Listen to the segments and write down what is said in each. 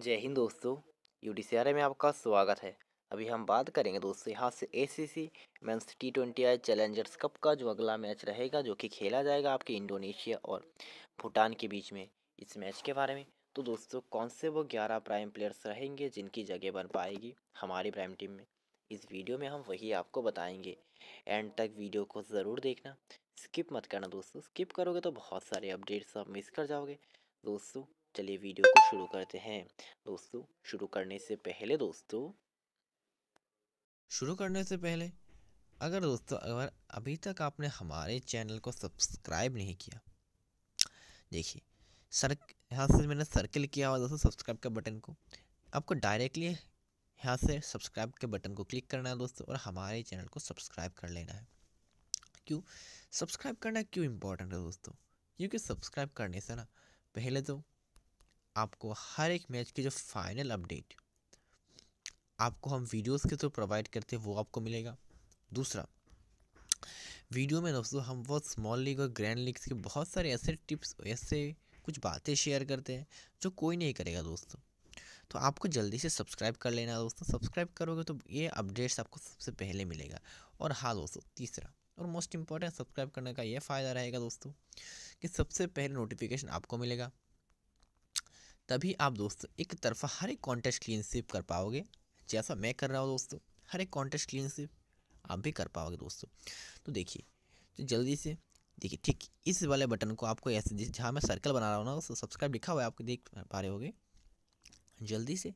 जय हिंद दोस्तों U D में आपका स्वागत है अभी हम बात करेंगे दोस्तों यहाँ से A C C men's T twenty I challengers cup का जो अगला मैच रहेगा जो कि खेला जाएगा आपके इंडोनेशिया और भूटान के बीच में इस मैच के बारे में तो दोस्तों कौन से वो ग्यारह प्राइम प्लेयर्स रहेंगे जिनकी जगह बन पाएगी हमारी प्राइम टीम में इस वीडियो में हम वही आपको बताएंगे एंड तक वीडियो को ज़रूर देखना स्किप मत करना दोस्तों स्किप करोगे तो बहुत सारे अपडेट्स आप मिस कर जाओगे दोस्तों चलिए वीडियो को शुरू करते हैं दोस्तों शुरू करने से पहले दोस्तों शुरू करने से पहले अगर दोस्तों अगर अभी तक आपने हमारे चैनल को सब्सक्राइब नहीं किया देखिए सर यहाँ से मैंने सर्किल किया हुआ दोस्तों सब्सक्राइब के बटन को आपको डायरेक्टली यहाँ से सब्सक्राइब के बटन को क्लिक करना है दोस्तों और हमारे चैनल को सब्सक्राइब कर लेना है क्यों सब्सक्राइब करना क्यों इम्पोर्टेंट है दोस्तों क्योंकि सब्सक्राइब करने से ना पहले तो आपको हर एक मैच की जो फाइनल अपडेट आपको हम वीडियोस के थ्रू प्रोवाइड करते हैं वो आपको मिलेगा दूसरा वीडियो में दोस्तों हम वो स्मॉल लीग और ग्रैंड लीग्स के बहुत सारे ऐसे टिप्स ऐसे कुछ बातें शेयर करते हैं जो कोई नहीं करेगा दोस्तों तो आपको जल्दी से सब्सक्राइब कर लेना दोस्तों सब्सक्राइब करोगे तो ये अपडेट्स आपको सबसे पहले मिलेगा और हाँ दोस्तों तीसरा और मोस्ट इम्पॉर्टेंट सब्सक्राइब करने का ये फ़ायदा रहेगा दोस्तों कि सबसे पहले नोटिफिकेशन आपको मिलेगा तभी आप दोस्तों एक तरफा हर एक कॉन्टेस्ट क्लीन स्विप कर पाओगे जैसा मैं कर रहा हूँ दोस्तों हर एक कॉन्टेस्ट क्लीन स्विप आप भी कर पाओगे दोस्तों तो देखिए तो जल्दी से देखिए ठीक इस वाले बटन को आपको ऐसे जिस जहाँ मैं सर्कल बना रहा हूँ ना उसको सब्सक्राइब लिखा हुआ है आपको देख पा रहे हो जल्दी से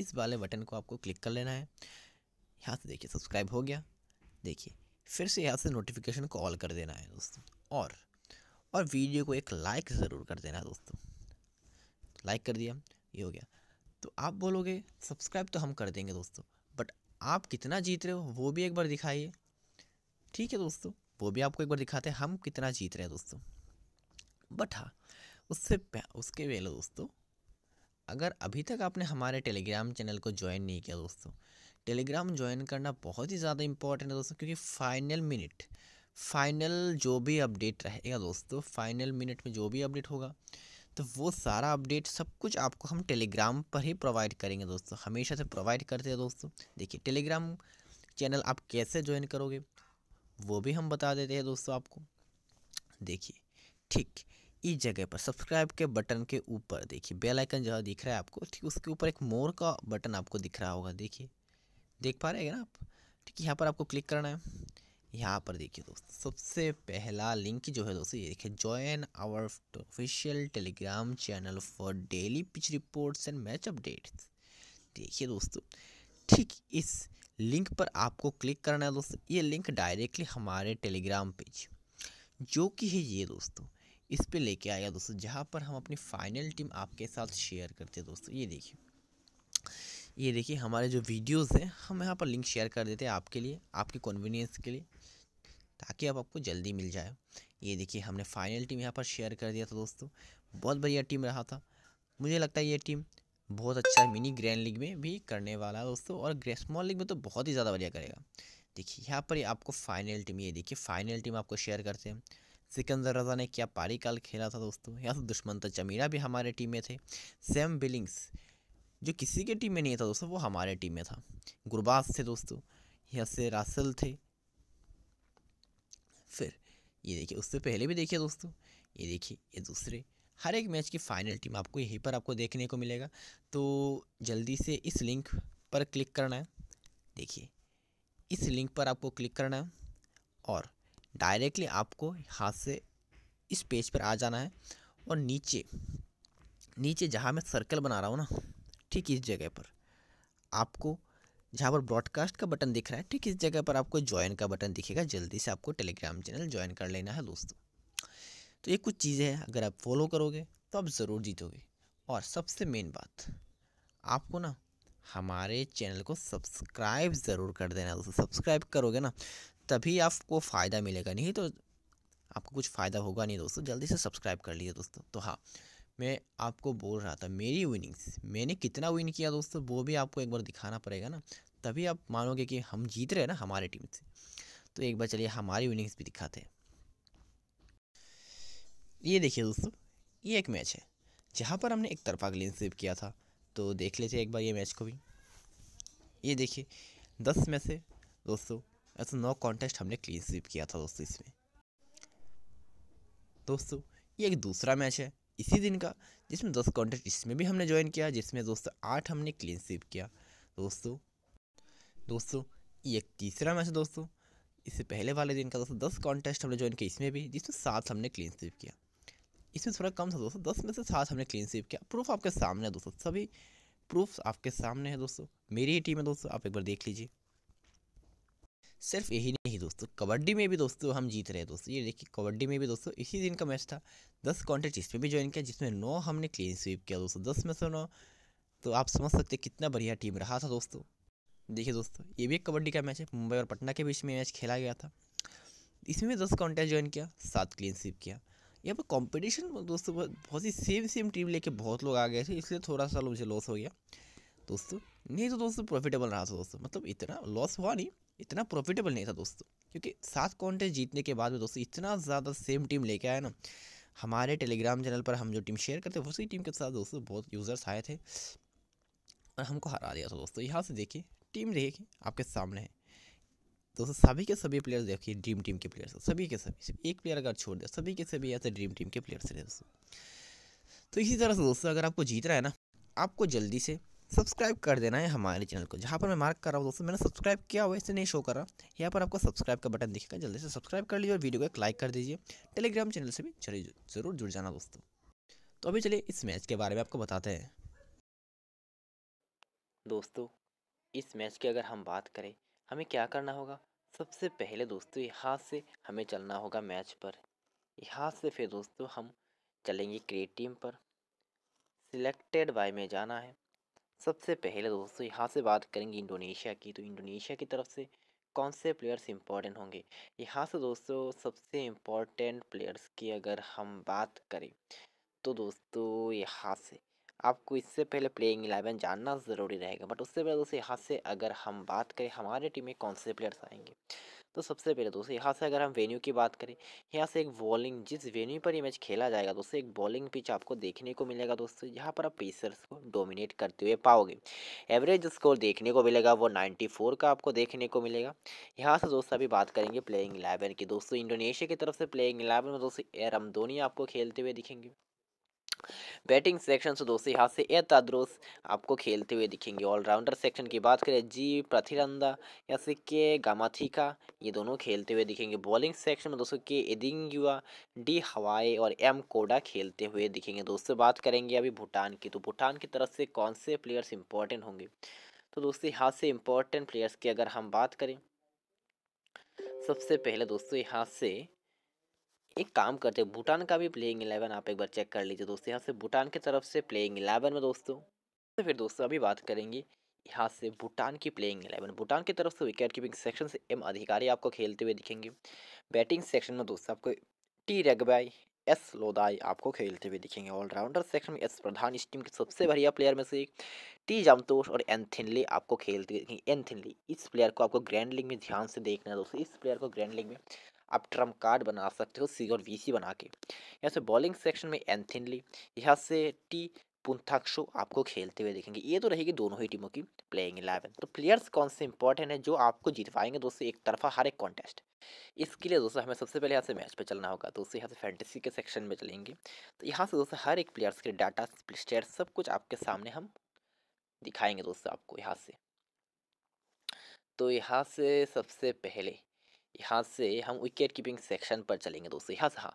इस वाले बटन को आपको क्लिक कर लेना है यहाँ से देखिए सब्सक्राइब हो गया देखिए फिर से यहाँ से नोटिफिकेशन को ऑल कर देना है दोस्तों और और वीडियो को एक लाइक ज़रूर कर देना दोस्तों लाइक कर दिया ये हो गया तो आप बोलोगे सब्सक्राइब तो हम कर देंगे दोस्तों बट आप कितना जीत रहे हो वो भी एक बार दिखाइए ठीक है दोस्तों वो भी आपको एक बार दिखाते हैं हम कितना जीत रहे हैं दोस्तों बट हाँ उससे उसके पहले दोस्तों अगर अभी तक आपने हमारे टेलीग्राम चैनल को ज्वाइन नहीं किया दोस्तों टेलीग्राम ज्वाइन करना बहुत ही ज़्यादा इम्पॉर्टेंट है दोस्तों क्योंकि फाइनल मिनट फाइनल जो भी अपडेट रहेगा दोस्तों फाइनल मिनट में जो भी अपडेट होगा तो वो सारा अपडेट सब कुछ आपको हम टेलीग्राम पर ही प्रोवाइड करेंगे दोस्तों हमेशा से प्रोवाइड करते हैं दोस्तों देखिए टेलीग्राम चैनल आप कैसे ज्वाइन करोगे वो भी हम बता देते हैं दोस्तों आपको देखिए ठीक इस जगह पर सब्सक्राइब के बटन के ऊपर देखिए बेल आइकन जो दिख रहा है आपको ठीक उसके ऊपर एक मोर का बटन आपको दिख रहा होगा देखिए देख पा रहे हैं ना आप ठीक यहाँ पर आपको क्लिक करना है यहाँ पर देखिए दोस्तों सबसे पहला लिंक जो है दोस्तों ये देखिए join our official Telegram channel for daily pitch reports and match updates देखिए दोस्तों ठीक इस लिंक पर आपको क्लिक करना है दोस्तों ये लिंक डायरेक्टली हमारे टेलीग्राम पेज जो कि है ये दोस्तों इस पर लेके आया दोस्तों जहाँ पर हम अपनी फाइनल टीम आपके साथ शेयर करते हैं दोस्तों ये देखिए ये देखिए हमारे जो वीडियोस हैं हम यहाँ पर लिंक शेयर कर देते हैं आपके लिए आपके कन्वीनियंस के लिए ताकि अब आपको जल्दी मिल जाए ये देखिए हमने फाइनल टीम यहाँ पर शेयर कर दिया था दोस्तों बहुत बढ़िया टीम रहा था मुझे लगता है ये टीम बहुत अच्छा मिनी ग्रैंड लीग में भी करने वाला है दोस्तों और स्मॉल लीग में तो बहुत ही ज़्यादा बढ़िया करेगा देखिए यहाँ पर आपको फाइनल टीम ये देखिए फाइनल टीम आपको शेयर करते हैं सिकंदर रजा ने क्या पारी काल खेला था दोस्तों यहाँ तो दुश्मन चमीरा भी हमारे टीम में थे सेम बिलिंग्स जो किसी के टीम में नहीं था दोस्तों वो हमारे टीम में था गुरबाज थे दोस्तों यहाँ से रासल थे फिर ये देखिए उससे पहले भी देखिए दोस्तों ये देखिए ये दूसरे हर एक मैच की फाइनल टीम आपको यहीं पर आपको देखने को मिलेगा तो जल्दी से इस लिंक पर क्लिक करना है देखिए इस लिंक पर आपको क्लिक करना है और डायरेक्टली आपको हाथ से इस पेज पर आ जाना है और नीचे नीचे जहाँ मैं सर्कल बना रहा हूँ ना ठीक इस जगह पर आपको जहाँ पर ब्रॉडकास्ट का बटन दिख रहा है ठीक इस जगह पर आपको ज्वाइन का बटन दिखेगा जल्दी से आपको टेलीग्राम चैनल ज्वाइन कर लेना है दोस्तों तो ये कुछ चीज़ें हैं अगर आप फॉलो करोगे तो आप ज़रूर जीतोगे और सबसे मेन बात आपको ना हमारे चैनल को सब्सक्राइब ज़रूर कर देना दोस्तों सब्सक्राइब करोगे ना तभी आपको फ़ायदा मिलेगा नहीं तो आपको कुछ फ़ायदा होगा नहीं दोस्तों जल्दी से सब्सक्राइब कर लीजिए दोस्तों तो हाँ मैं आपको बोल रहा था मेरी विनिंग्स मैंने कितना विन किया दोस्तों वो भी आपको एक बार दिखाना पड़ेगा ना तभी आप मानोगे कि हम जीत रहे हैं ना हमारे टीम से तो एक बार चलिए हमारी विनिंग्स भी दिखाते हैं ये देखिए दोस्तों ये एक मैच है जहाँ पर हमने एक तरफा क्लीन स्वीप किया था तो देख लेते एक बार ये मैच को भी ये देखिए दस में से दोस्तों ऐसा नौ कॉन्टेस्ट हमने क्लीन स्वीप किया था दोस्तों इसमें दोस्तों ये एक दूसरा मैच है इसी दिन का जिसमें दोस्तों कॉन्टेस्ट इसमें भी हमने ज्वाइन किया जिसमें दोस्तों आठ हमने क्लीन स्वीप किया दोस्तों दोस्तों ये तीसरा मैच है दोस्तों इससे पहले वाले दिन का दोस्तों दस कॉन्टेस्ट हमने ज्वाइन किया इसमें भी जिसमें सात हमने क्लीन स्वीप किया इसमें थोड़ा कम था दोस्तों दस में से सात हमने क्लीन स्वीप किया प्रूफ आपके सामने है दोस्तों सभी प्रूफ आपके सामने है दोस्तों मेरी ही टीम है दोस्तों आप एक बार देख लीजिए सिर्फ यही नहीं दोस्तों कबड्डी में भी दोस्तों हम जीत रहे हैं दोस्तों ये देखिए कबड्डी में भी दोस्तों इसी दिन का मैच था दस कॉन्टेस्ट इसमें भी ज्वाइन किया जिसमें नौ हमने क्लीन स्वीप किया दोस्तों दस में से नौ तो आप समझ सकते कितना बढ़िया टीम रहा था दोस्तों देखिए दोस्तों ये भी एक कबड्डी का मैच है मुंबई और पटना के बीच में मैच खेला गया था इसमें भी दस कॉन्टेस्ट ज्वाइन किया सात क्लीन स्वीप किया यहाँ पर कंपटीशन दोस्तों बहुत ही सेम सेम टीम लेके बहुत लोग आ गए थे इसलिए थोड़ा सा मुझे लॉस हो गया दोस्तों नहीं तो दोस्तों प्रॉफिटेबल रहा था दोस्तों मतलब इतना लॉस हुआ नहीं इतना प्रॉफिटेबल नहीं था दोस्तों क्योंकि सात कॉन्टेस्ट जीतने के बाद में दोस्तों इतना ज़्यादा सेम टीम लेके आया ना हमारे टेलीग्राम चैनल पर हम जो टीम शेयर करते हैं उसी टीम के साथ दोस्तों बहुत यूज़र्स आए थे और हमको हरा दिया था दोस्तों यहाँ से देखिए टीम देखिए आपके सामने है दोस्तों सभी के सभी प्लेयर्स देखिए ड्रीम टीम के प्लेयर्स सभी के सभी सिर्फ एक प्लेयर अगर छोड़ दे सभी के सभी ऐसे ड्रीम टीम के प्लेयर्स रहे दोस्तों तो इसी तरह से दोस्तों अगर आपको जीतना है ना आपको जल्दी से सब्सक्राइब कर देना है हमारे चैनल को जहाँ पर मैं मार्क कर रहा हूँ दोस्तों मैंने सब्सक्राइब किया हुआ इसे नहीं शो कर रहा यहाँ पर आपको सब्सक्राइब का बटन दिखेगा जल्दी से सब्सक्राइब कर लीजिए और वीडियो को एक लाइक कर दीजिए टेलीग्राम चैनल से भी जरूर जुड़ जाना दोस्तों तो अभी चलिए इस मैच के बारे में आपको बताते हैं दोस्तों इस मैच की अगर हम बात करें हमें क्या करना होगा सबसे पहले दोस्तों यहाँ से हमें चलना होगा मैच पर यहाँ से फिर दोस्तों हम चलेंगे क्रिएट टीम पर सिलेक्टेड बाय में जाना है सबसे पहले तो दोस्तों यहाँ से बात करेंगे इंडोनेशिया की तो इंडोनेशिया की तरफ से कौन से प्लेयर्स इम्पॉर्टेंट होंगे यहाँ से दोस्तों सबसे इम्पॉर्टेंट प्लेयर्स की अगर हम बात करें तो दोस्तों यहाँ से आपको इससे पहले प्लेइंग इलेवन जानना ज़रूरी रहेगा बट उससे पहले दोस्तों यहाँ से अगर हम बात करें हमारे टीम में कौन से प्लेयर्स आएंगे तो सबसे पहले दोस्तों यहाँ से अगर हम वेन्यू की बात करें यहाँ से एक बॉलिंग जिस वेन्यू पर ये मैच खेला जाएगा दोस्तों एक बॉलिंग पिच आपको देखने को मिलेगा दोस्तों यहाँ पर आप पेसर्स को डोमिनेट करते हुए पाओगे एवरेज स्कोर देखने को मिलेगा वो नाइन्टी का आपको देखने को मिलेगा यहाँ से दोस्तों अभी बात करेंगे प्लेइंग इलेवन की दोस्तों इंडोनेशिया की तरफ से प्लेइंग इलेवन में दोस्तों एरम धोनी आपको खेलते हुए दिखेंगे बैटिंग सेक्शन से दोस्तों यहाँ से ए ताद्रोस आपको खेलते हुए दिखेंगे ऑलराउंडर सेक्शन की बात करें जी प्रथिरंदा या से के गामाथिका ये दोनों खेलते हुए दिखेंगे बॉलिंग सेक्शन में दोस्तों के एदिंगुआ डी हवाए और एम कोडा खेलते हुए दिखेंगे दोस्तों बात करेंगे अभी भूटान की तो भूटान की तरफ से कौन से प्लेयर्स इंपॉर्टेंट होंगे तो दोस्तों यहाँ से इम्पोर्टेंट प्लेयर्स की अगर हम बात करें सबसे पहले दोस्तों यहाँ से एक काम करते हैं भूटान का भी प्लेइंग इलेवन आप एक बार चेक कर लीजिए दोस्तों यहाँ से भूटान की तरफ से प्लेइंग इलेवन में दोस्तों तो फिर दोस्तों अभी बात करेंगे यहाँ से भूटान की प्लेइंग इलेवन भूटान की तरफ से विकेट कीपिंग सेक्शन से एम अधिकारी आपको खेलते हुए दिखेंगे बैटिंग सेक्शन में दोस्तों आपको टी रेगबाई एस लोदाई आपको खेलते हुए दिखेंगे ऑलराउंडर सेक्शन में एस प्रधान इस टीम के सबसे बढ़िया प्लेयर में से एक टी जामतोष और एन थिनली आपको खेलते हुए दिखेंगे एन थिनली इस प्लेयर को आपको ग्रैंड लीग में ध्यान से देखना है दोस्तों इस प्लेयर को ग्रैंड लीग में आप ट्रम्प कार्ड बना सकते हो सी और वी सी बना के यहाँ से बॉलिंग सेक्शन में एंथिन ली यहाँ से टी पुंथाक्षो आपको खेलते हुए देखेंगे ये तो रहेगी दोनों ही टीमों की प्लेइंग इलेवन तो प्लेयर्स कौन से इंपॉर्टेंट हैं जो आपको जितवाएंगे दोस्तों एक तरफा हर एक कॉन्टेस्ट इसके लिए दोस्तों हमें सबसे पहले यहाँ से मैच पे चलना होगा दोस्तों यहाँ से फैंटेसी के सेक्शन में चलेंगे तो यहाँ से दोस्तों हर एक प्लेयर्स के डाटा स्टेयर सब कुछ आपके सामने हम दिखाएंगे दोस्तों आपको यहाँ से तो यहाँ से सबसे पहले यहाँ से हम विकेट कीपिंग सेक्शन पर चलेंगे दोस्तों यहाँ से हाँ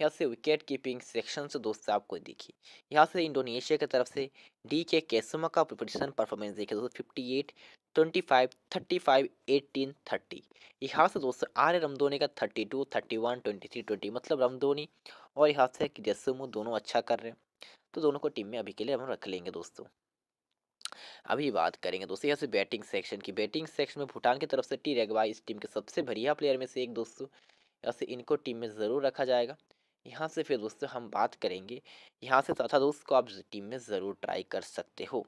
यहाँ से विकेट कीपिंग सेक्शन से दोस्तों आपको देखिए यहाँ से इंडोनेशिया की तरफ से डी के कैसुमा का प्रिपरेशन परफॉर्मेंस देखिए दोस्तों fifty eight twenty five thirty five eighteen thirty यहाँ से दोस्तों आर ए रमदोनी का thirty two thirty one twenty three twenty मतलब रमदोनी और यहाँ से जैसुमो दोनों अच्छा कर रहे हैं तो दोनों को टीम में अभी के लिए हम रख लेंगे दोस्तों अभी बात करेंगे दोस्तों यहाँ से बैटिंग सेक्शन की बैटिंग सेक्शन में भूटान की तरफ से टी रेगवाई इस टीम के सबसे बढ़िया प्लेयर में से एक दोस्तों यहाँ से इनको टीम में ज़रूर रखा जाएगा यहाँ से फिर दोस्तों हम बात करेंगे यहाँ से चौथा दोस्त को आप टीम में ज़रूर ट्राई कर सकते हो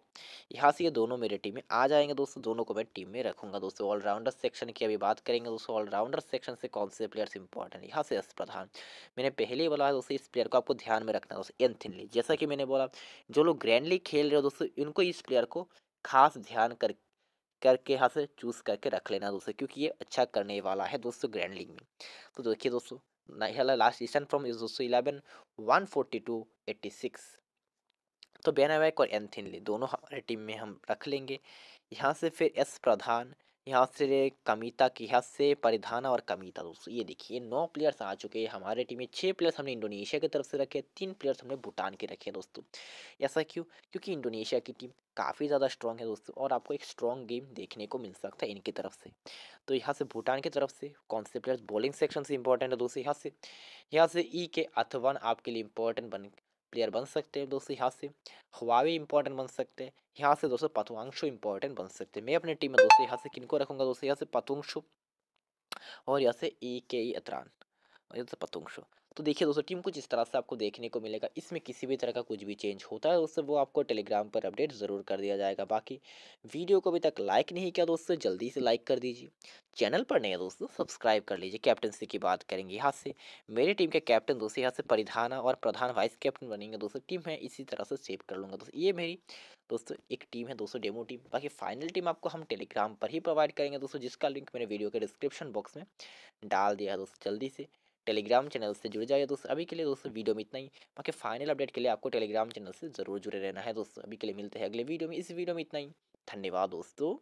यहाँ से ये दोनों मेरे टीम में आ जाएंगे दोस्तों दोनों को मैं टीम में रखूँगा दोस्तों ऑलराउंडर सेक्शन की अभी बात करेंगे दोस्तों ऑलराउंडर सेक्शन से कौन से प्लेयर्स इंपॉर्टेंट यहाँ से यश प्रधान मैंने पहले ही बोला है दोस्तों इस प्लेयर को आपको ध्यान में रखना दोस्तों एंथिन जैसा कि मैंने बोला जो लोग ग्रैंडली खेल रहे हो दोस्तों इनको इस प्लेयर को खास ध्यान कर करके यहाँ से चूज़ करके रख लेना दोस्तों क्योंकि ये अच्छा करने वाला है दोस्तों ग्रैंड लीग में तो देखिए दोस्तों नाहला लास्ट डिस्टेंस फ्रॉम इज दोस्तों eleven one forty two eighty six तो बेनावैक और एंथिनली दोनों हमारे टीम में हम रख लेंगे यहाँ से फिर एस प्रधान यहाँ से कमीता की हद से परिधाना और कमीता दोस्तों ये देखिए नौ प्लेयर्स आ चुके हैं हमारे टीम में छः प्लेयर्स हमने इंडोनेशिया की तरफ से रखे तीन प्लेयर्स हमने भूटान के रखे दोस्तों ऐसा क्यों क्योंकि इंडोनेशिया की टीम काफ़ी ज़्यादा स्ट्रॉन्ग है दोस्तों और आपको एक स्ट्रॉन्ग गेम देखने को मिल सकता है इनकी तरफ से तो यहाँ से भूटान की तरफ से कौन से प्लेयर्स बॉलिंग सेक्शन से इंपॉर्टेंट है दोस्तों यहाँ से यहाँ से ई के अथवन आपके लिए इंपॉर्टेंट बन प्लेयर बन सकते हैं दोस्तों यहाँ से हवावे इंपॉर्टेंट बन सकते हैं यहाँ से दोस्तों पतुवांशु इंपॉर्टेंट बन सकते हैं मैं अपने टीम में दोस्तों यहाँ से किनको रखूँगा दोस्तों यहाँ से पतुंशु और यहाँ से ई के ई अतरान और यहाँ से पतुंशु तो देखिए दोस्तों टीम कुछ इस तरह से आपको देखने को मिलेगा इसमें किसी भी तरह का कुछ भी चेंज होता है दोस्तों वो आपको टेलीग्राम पर अपडेट ज़रूर कर दिया जाएगा बाकी वीडियो को अभी तक लाइक नहीं किया दोस्तों जल्दी से लाइक कर दीजिए चैनल पर नए दोस्तों सब्सक्राइब कर लीजिए कैप्टनसी की बात करेंगे यहाँ से मेरी टीम के कैप्टन दोस्तों यहाँ से परिधाना और प्रधान वाइस कैप्टन बनेंगे दोस्तों टीम है इसी तरह से सेव कर लूँगा दोस्तों ये मेरी दोस्तों एक टीम है दोस्तों डेमो टीम बाकी फाइनल टीम आपको हम टेलीग्राम पर ही प्रोवाइड करेंगे दोस्तों जिसका लिंक मैंने वीडियो के डिस्क्रिप्शन बॉक्स में डाल दिया है दोस्तों जल्दी से टेलीग्राम चैनल से जुड़ जाइए दोस्तों अभी के लिए दोस्तों वीडियो में इतना ही बाकी फाइनल अपडेट के लिए आपको टेलीग्राम चैनल से ज़रूर जुड़े रहना है दोस्तों अभी के लिए मिलते हैं अगले वीडियो में इस वीडियो में इतना ही धन्यवाद दोस्तों